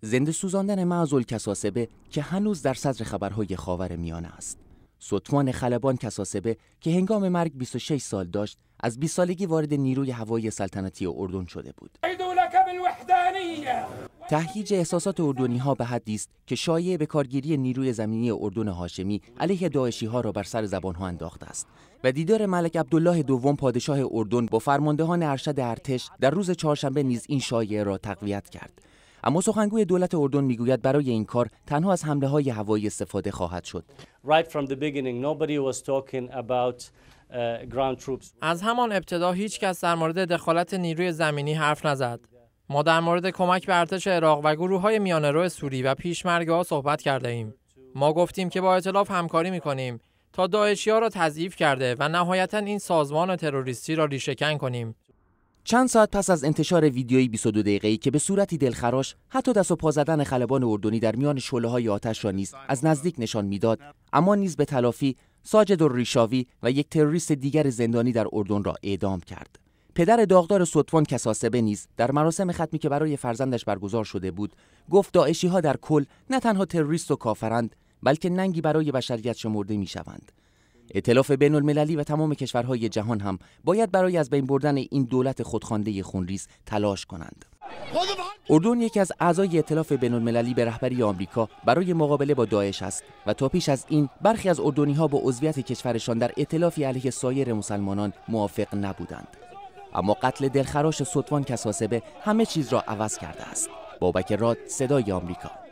زنده سوزاندن معزول کساسبه که هنوز در صدر خبرهای خاور میانه است. سطوان خلبان کساسبه که هنگام مرگ 26 سال داشت از 20 سالگی وارد نیروی هوایی سلطنتی اردن شده بود. تهییج احساسات اردنی ها به حدی است که شایع به کارگیری نیروی زمینی اردن هاشمی علیه داعشی ها را بر سر زبان ها انداخته است و دیدار ملک عبدالله دوم پادشاه اردن با فرماندهان ارشد ارتش در روز چهارشنبه نیز این شایعه را تقویت کرد اما سخنگوی دولت اردن میگوید برای این کار تنها از حمله های هوایی استفاده خواهد شد. Uh, از همان ابتدا هیچ کس در مورد دخالت نیروی زمینی حرف نزد. ما در مورد کمک به ارتش عراق و گروه های میانه سوری و پیشمرگه ها صحبت کرده ایم. ما گفتیم که با اطلاف همکاری می کنیم تا داعشی ها را تضعیف کرده و نهایتا این سازمان تروریستی را ریشهکن کنیم. چند ساعت پس از انتشار ویدیویی 22 دقیقه‌ای که به صورتی دلخراش حتی دست و پا زدن خلبان اردنی در میان های آتش را نیز از نزدیک نشان میداد اما نیز به تلافی ساجد ریشاوی و یک تروریست دیگر زندانی در اردن را اعدام کرد پدر داغدار سوتوان کساسبه نیز در مراسم ختمی که برای فرزندش برگزار شده بود گفت داعشی ها در کل نه تنها تروریست و کافرند بلکه ننگی برای بشریت شمرده میشوند اطلاف بین المللی و تمام کشورهای جهان هم باید برای از بین بردن این دولت خودخوانده خونریز تلاش کنند. اردن یکی از اعضای ائتلاف بین المللی به رهبری آمریکا برای مقابله با داعش است و تا پیش از این برخی از اردنی ها با عضویت کشورشان در ائتلافی علیه سایر مسلمانان موافق نبودند. اما قتل دلخراش سطوان کساسبه همه چیز را عوض کرده است. بابک راد صدای آمریکا